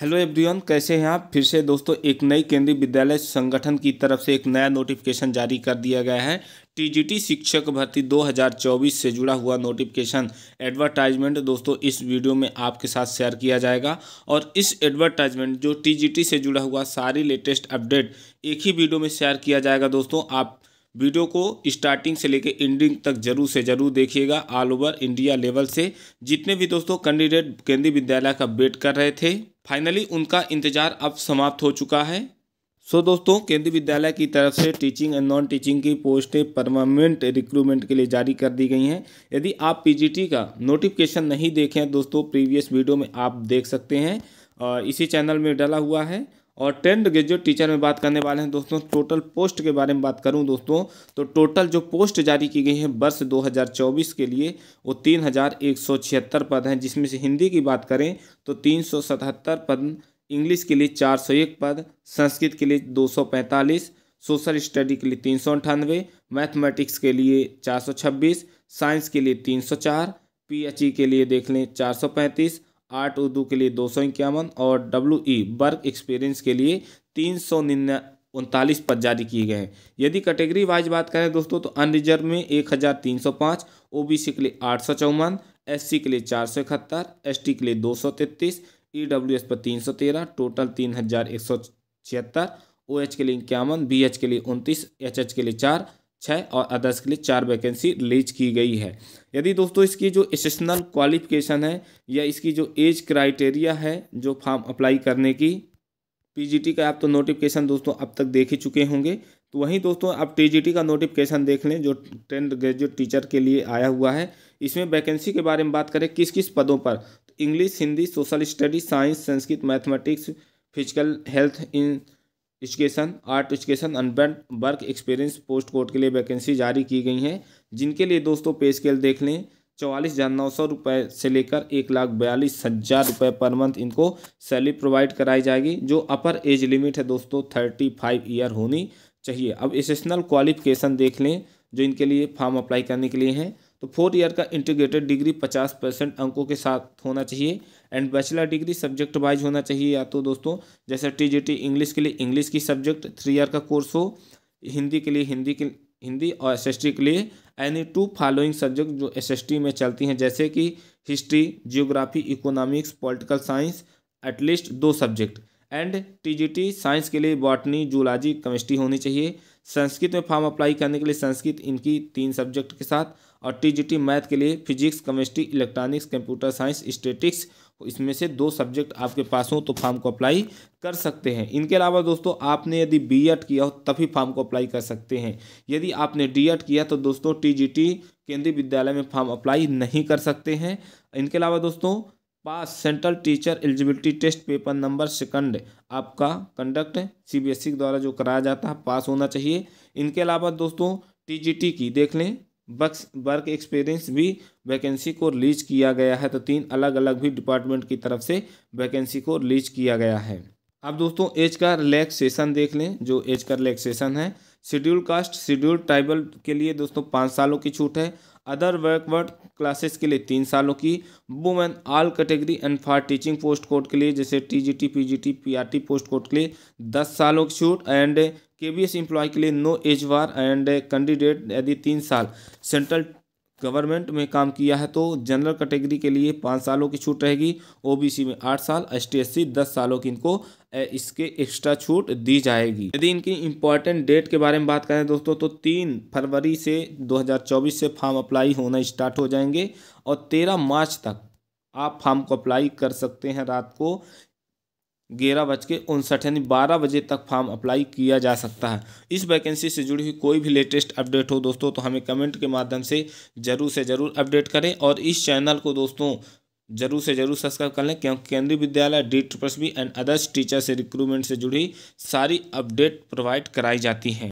hello everyone कैसे हैं आप फिर से दोस्तों एक नई केंद्रीय विद्यालय संगठन की तरफ से एक नया नोटिफिकेशन जारी कर दिया गया है टीजीटी शिक्षक भर्ती 2024 से जुड़ा हुआ नोटिफिकेशन एडवर्टाइजमेंट दोस्तों इस वीडियो में आपके साथ शेयर किया जाएगा और इस एडवर्टाइजमेंट जो टीजीटी से जुड़ा हुआ सारी लेटेस्ट अपडेट एक ही वीडियो में शेयर किया जाएगा दोस्तों आप वीडियो को स्टार्टिंग से लेकर एंडिंग तक जरूर से जरूर देखिएगा ऑल ओवर इंडिया लेवल से जितने भी दोस्तों कैंडिडेट केंद्रीय विद्यालय का वेट कर रहे थे फाइनली उनका इंतज़ार अब समाप्त हो चुका है सो so, दोस्तों केंद्रीय विद्यालय की तरफ से टीचिंग एंड नॉन टीचिंग की पोस्टें परमानेंट रिक्रूटमेंट के लिए जारी कर दी गई हैं यदि आप पीजीटी का नोटिफिकेशन नहीं देखें दोस्तों प्रीवियस वीडियो में आप देख सकते हैं और इसी चैनल में डाला हुआ है और टेंथ ग्रेजुएट टीचर में बात करने वाले हैं दोस्तों टोटल पोस्ट के बारे में बात करूं दोस्तों तो टोटल जो पोस्ट जारी की गई है वर्ष 2024 के लिए वो तीन पद हैं जिसमें से हिंदी की बात करें तो तीन पद इंग्लिश के लिए एक पद संस्कृत के लिए पैंतालीस सोशल स्टडी के लिए तीन सौ अंठानवे मैथमेटिक्स के लिए चार सौ छब्बीस साइंस के लिए तीन सौ चार पी एच ई के लिए देख लें चार सौ पैंतीस आर्ट उर्दू के लिए दो सौ इक्यावन और डब्ल्यू ई वर्क एक्सपीरियंस के लिए तीन सौ उनतालीस पद जारी किए गए हैं यदि कैटेगरी वाइज बात करें दोस्तों तो अनरिजर्व में एक हज़ार तीन सौ पाँच ओ बी सी के लिए आठ सौ चौवन एस सी के लिए चार सौ इकहत्तर एस टी के लिए दो सौ तैतीस ई डब्ल्यू एस पर तीन सौ तेरह टोटल तीन हज़ार एक सौ छिहत्तर ओ एच के लिए इक्यावन बी एच के लिए उनतीस एच एच के लिए चार छः और अदर्स के लिए चार वैकेंसी रिलीज की गई है यदि दोस्तों इसकी जो एसेशनल क्वालिफिकेशन है या इसकी जो एज क्राइटेरिया है जो फॉर्म अप्लाई करने की पीजीटी का आप तो नोटिफिकेशन दोस्तों अब तक देख ही चुके होंगे तो वहीं दोस्तों आप टीजीटी का नोटिफिकेशन देख लें जो टेंथ ग्रेजुएट टीचर के लिए आया हुआ है इसमें वैकेंसी के बारे में बात करें किस किस पदों पर English Hindi social study science Sanskrit mathematics physical health in education art education अनबेंड वर्क एक्सपीरियंस पोस्ट कोड के लिए वैकेंसी जारी की गई हैं जिनके लिए दोस्तों पे स्केल देख लें चौवालीस हज़ार नौ सौ रुपये से लेकर एक लाख बयालीस हज़ार रुपये पर मंथ इनको सैलरी प्रोवाइड कराई जाएगी जो अपर एज लिमिट है दोस्तों थर्टी फाइव ईयर होनी चाहिए अब एसेशनल क्वालिफिकेशन देख लें जो इनके लिए फॉर्म अप्लाई करने के लिए हैं तो फोर्थ ईयर का इंटीग्रेटेड डिग्री पचास परसेंट अंकों के साथ होना चाहिए and bachelor degree subject wise होना चाहिए या तो दोस्तों जैसे टी इंग्लिश के लिए इंग्लिश की सब्जेक्ट थ्री ईयर का कोर्स हो हिंदी के लिए हिंदी के हिंदी और एस के लिए एनी टू फॉलोइंग सब्जेक्ट जो एस में चलती हैं जैसे कि history geography economics political science at least दो सब्जेक्ट एंड टी साइंस के लिए बॉटनी जूलॉजी केमिस्ट्री होनी चाहिए संस्कृत में फॉर्म अप्लाई करने के लिए संस्कृत इनकी तीन सब्जेक्ट के साथ और टीजीटी मैथ के लिए physics chemistry electronics computer science statics इसमें से दो सब्जेक्ट आपके पास हो तो फॉर्म को अप्लाई कर सकते हैं इनके अलावा दोस्तों आपने यदि बी एड किया हो तभी फॉर्म को अप्लाई कर सकते हैं यदि आपने डी एड किया तो दोस्तों टी केंद्रीय विद्यालय में फॉर्म अप्लाई नहीं कर सकते हैं इनके अलावा दोस्तों pass central teacher eligibility test paper number second आपका कंडक्ट सीबीएसई के द्वारा जो कराया जाता है पास होना चाहिए इनके अलावा दोस्तों टीजीटी की देख लें बक्स वर्क एक्सपीरियंस भी वैकेंसी को रिलीज किया गया है तो तीन अलग अलग भी डिपार्टमेंट की तरफ से वैकेंसी को रिलीज किया गया है अब दोस्तों एज का रिलैक्सेशन देख लें जो एज का रिलैक्सेशन है शेड्यूल कास्ट शेड्यूल ट्राइबल के लिए दोस्तों पाँच सालों की छूट है अदर वर्कवर्ड क्लासेस के लिए तीन सालों की women all category and for teaching post code के लिए जैसे T G T P G T P R T post code के लिए दस सालों की छूट एंड के बी एस एम्प्लॉय के लिए no age bar and candidate यदि तीन साल सेंट्रल गवर्नमेंट में काम किया है तो जनरल कैटेगरी के लिए पाँच सालों की छूट रहेगी ओबीसी में आठ साल एस टी एस सी दस सालों की इनको इसके एक्स्ट्रा छूट दी जाएगी यदि इनकी इम्पॉर्टेंट डेट के बारे में बात करें दोस्तों तो तीन फरवरी से 2024 से फॉर्म अप्लाई होना स्टार्ट हो जाएंगे और तेरह मार्च तक आप फॉर्म को अप्लाई कर सकते हैं रात को ग्यारह बज के उनसठ यानी बारह बजे तक फॉर्म अप्लाई किया जा सकता है इस वैकेंसी से जुड़ी हुई कोई भी लेटेस्ट अपडेट हो दोस्तों तो हमें कमेंट के माध्यम से ज़रूर से ज़रूर अपडेट करें और इस चैनल को दोस्तों जरूर से जरूर सब्सक्राइब कर लें क्योंकि Kendriya Vidyalaya D triple S B and others teacher से रिक्रूटमेंट से जुड़ी सारी अपडेट प्रोवाइड कराई जाती हैं